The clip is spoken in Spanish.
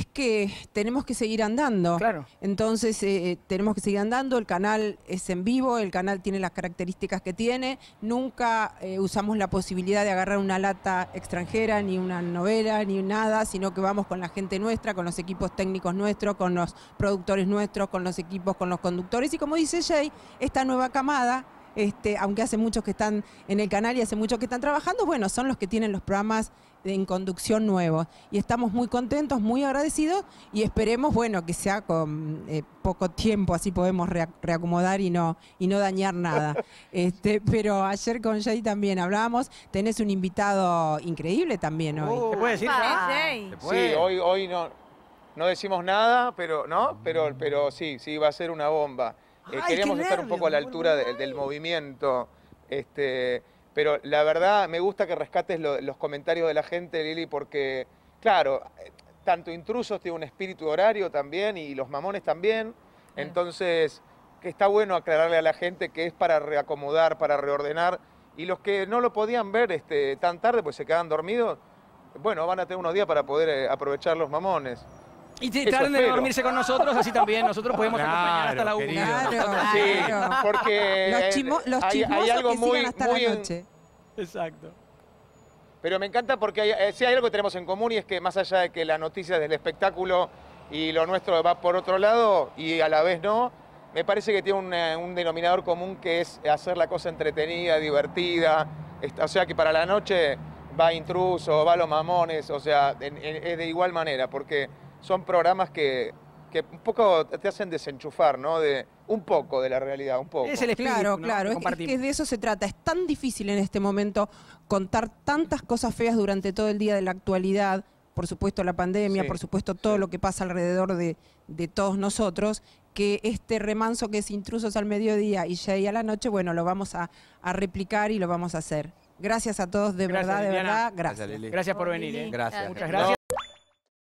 es que tenemos que seguir andando. Claro. Entonces, eh, eh, tenemos que seguir andando. El canal es en vivo, el canal tiene las características que tiene. Nunca eh, usamos la posibilidad de agarrar una lata extranjera, ni una novela, ni nada, sino que vamos con la gente nuestra, con los equipos técnicos nuestros, con los productores nuestros, con los equipos, con los conductores. Y como dice Jay, esta nueva camada este, aunque hace muchos que están en el canal y hace muchos que están trabajando, bueno, son los que tienen los programas de, en conducción nuevos. Y estamos muy contentos, muy agradecidos y esperemos, bueno, que sea con eh, poco tiempo, así podemos reacomodar y no, y no dañar nada. Este, pero ayer con Jay también hablábamos, tenés un invitado increíble también hoy. puede decir? Sí, hoy, hoy no, no decimos nada, pero, ¿no? Pero, pero sí, sí, va a ser una bomba queríamos estar un poco a la altura del movimiento. Este, pero la verdad me gusta que rescates los comentarios de la gente, Lili, porque, claro, tanto intrusos tiene un espíritu horario también y los mamones también. Eh. Entonces, que está bueno aclararle a la gente que es para reacomodar, para reordenar. Y los que no lo podían ver este, tan tarde, pues se quedan dormidos, bueno, van a tener unos días para poder eh, aprovechar los mamones. Y traten de dormirse con nosotros, así también nosotros podemos acompañar hasta la unidad, sí, porque los, los eh, hay, algo muy, noche. Exacto. Pero me encanta porque si eh, sí hay algo que tenemos en común y es que más allá de que la noticia del espectáculo y lo nuestro va por otro lado y a la vez no, me parece que tiene un, eh, denominador común que es hacer la cosa entretenida, divertida. O sea que para la noche va intruso, va los mamones, o sea, es de igual manera, porque son programas que, un poco te hacen desenchufar, ¿no? De, un poco de la realidad, un poco. Es el claro, claro, es que, de eso se trata. Es tan difícil en este momento contar tantas cosas feas durante todo el día de la actualidad, por supuesto la pandemia, por supuesto todo lo que pasa alrededor de, todos nosotros, que este remanso que es intrusos al mediodía y ya ahí a la noche, bueno, lo vamos a, replicar y lo vamos a hacer. Gracias a todos, de verdad, de verdad. Gracias. Gracias, gracias por venir. ¿eh? Gracias. Muchas gracias.